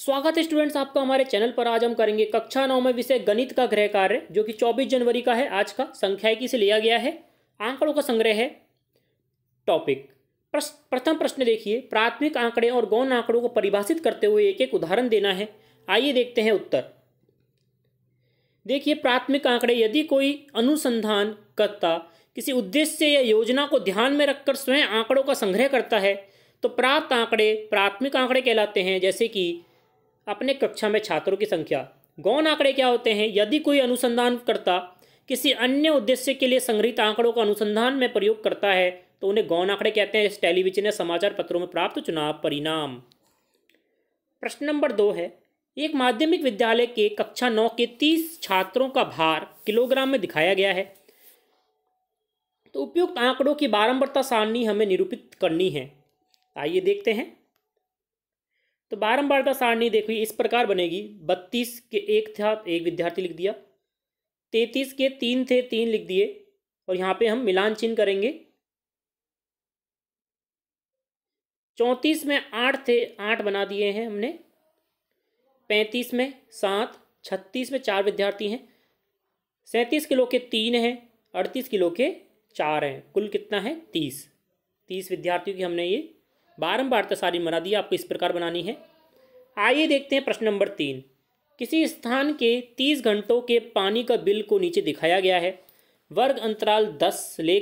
स्वागत है स्टूडेंट्स आपका हमारे चैनल पर आज हम करेंगे कक्षा नौ में विषय गणित का गृह कार्य जो कि 24 जनवरी का है आज का संख्यायिकी से लिया गया है आंकड़ों का संग्रह है टॉपिक प्रथम प्रश्न देखिए प्राथमिक आंकड़े और गौण आंकड़ों को परिभाषित करते हुए एक एक उदाहरण देना है आइए देखते हैं उत्तर देखिए प्राथमिक आंकड़े यदि कोई अनुसंधान करता किसी उद्देश्य या योजना को ध्यान में रखकर स्वयं आंकड़ों का संग्रह करता है तो प्राप्त आंकड़े प्राथमिक आंकड़े कहलाते हैं जैसे कि अपने कक्षा में छात्रों की संख्या गौन आंकड़े क्या होते हैं यदि कोई अनुसंधानकर्ता किसी अन्य उद्देश्य के लिए संग्रहित आंकड़ों का अनुसंधान में प्रयोग करता है तो उन्हें गौन आंकड़े कहते हैं टेलीविजन या समाचार पत्रों में प्राप्त चुनाव परिणाम प्रश्न नंबर दो है एक माध्यमिक विद्यालय के कक्षा नौ के तीस छात्रों का भार किलोग्राम में दिखाया गया है तो उपयुक्त आंकड़ों की बारंबारता सारणी हमें निरूपित करनी है आइए देखते हैं तो बारंबारता सारणी देखो इस प्रकार बनेगी बत्तीस के एक था एक विद्यार्थी लिख दिया तैतीस के तीन थे तीन लिख दिए और यहाँ पे हम मिलान चिन्ह करेंगे चौंतीस में आठ थे आठ बना दिए हैं हमने पैंतीस में सात छत्तीस में चार विद्यार्थी हैं सैंतीस किलो के तीन हैं अड़तीस किलो के चार हैं कुल कितना है तीस तीस विद्यार्थियों की हमने ये बारम्बार तसारी बना दिया आपको इस प्रकार बनानी है आइए देखते हैं प्रश्न नंबर तीन किसी स्थान के तीस घंटों के पानी का बिल को नीचे दिखाया गया है वर्ग अंतराल दस ले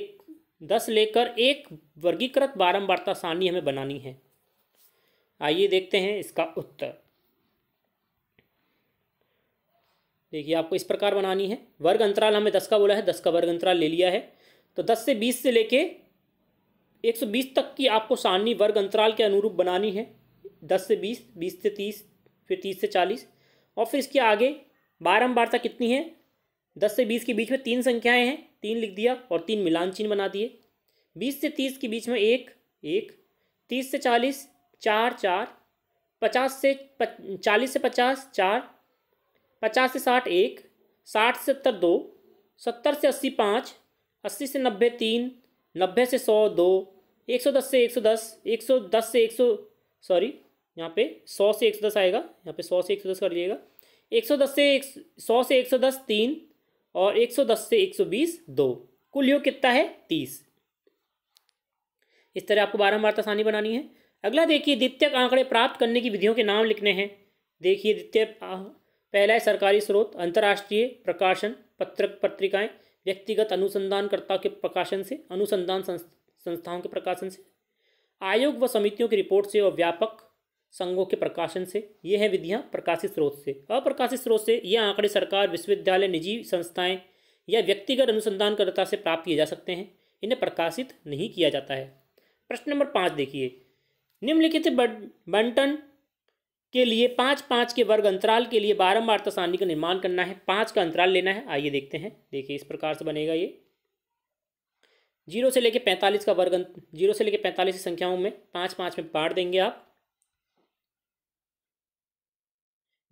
दस लेकर एक वर्गीकृत बारंबारता सारणी हमें बनानी है आइए देखते हैं इसका उत्तर देखिए आपको इस प्रकार बनानी है वर्ग अंतराल हमें दस का बोला है दस का वर्ग अंतराल ले लिया है तो दस से बीस से लेके 120 तक की आपको सारणी वर्ग अंतराल के अनुरूप बनानी है 10 से 20, 20 से 30, फिर 30 से 40 और फिर इसके आगे तक कितनी है 10 से 20 के बीच में तीन संख्याएं हैं तीन लिख दिया और तीन मिलान चिन्ह बना दिए 20 से 30 के बीच में एक एक 30 से 40 चार चार 50 से चालीस से 50 चार 50 से 60 एक 60 से सत्तर दो सत्तर से अस्सी पाँच अस्सी से नब्बे तीन नब्बे से सौ दो 110 से 110 110 से 100 सॉरी यहाँ पे 100 से 110 आएगा यहाँ पे 100 से 110 कर लीजिएगा 110 से एक सौ से 110 तीन और 110 से 120 दो कुल योग कितना है तीस इस तरह आपको बारह बार आसानी बनानी है अगला देखिए द्वितीय आंकड़े प्राप्त करने की विधियों के नाम लिखने हैं देखिए द्वितीय पहला है सरकारी स्रोत अंतर्राष्ट्रीय प्रकाशन पत्रक पत्रिकाएं व्यक्तिगत अनुसंधानकर्ता के प्रकाशन से अनुसंधान संस्था संस्थाओं के प्रकाशन से आयोग व समितियों की रिपोर्ट से और व्यापक संघों के प्रकाशन से ये हैं विधियाँ प्रकाशित स्रोत से अप्रकाशित स्रोत से ये आंकड़े सरकार विश्वविद्यालय निजी संस्थाएं या व्यक्तिगत अनुसंधानकर्ता से प्राप्त किए जा सकते हैं इन्हें प्रकाशित नहीं किया जाता है प्रश्न नंबर पाँच देखिए निम्नलिखित बंटन के लिए पाँच पाँच के वर्ग अंतराल के लिए बारम्बार तसानी का निर्माण करना है पाँच का अंतराल लेना है आइए देखते हैं देखिए इस प्रकार से बनेगा ये जीरो से लेके पैंतालीस का वर्ग जीरो से लेके पैंतालीस की संख्याओं में पाँच पाँच में बांट देंगे आप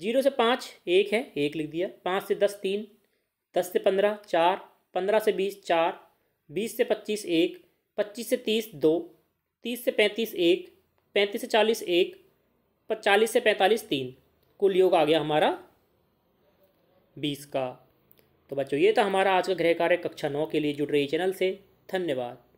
जीरो से पाँच एक है एक लिख दिया पाँच से दस तीन दस से पंद्रह चार पंद्रह से बीस चार बीस से पच्चीस एक पच्चीस से तीस दो तीस से पैंतीस एक पैंतीस से चालीस एक चालीस से पैंतालीस तीन कुल योग आ गया हमारा बीस का तो बच्चों ये था हमारा आज का गृह कार्य कक्षा नौ के लिए जुड़ रही चैनल से धन्यवाद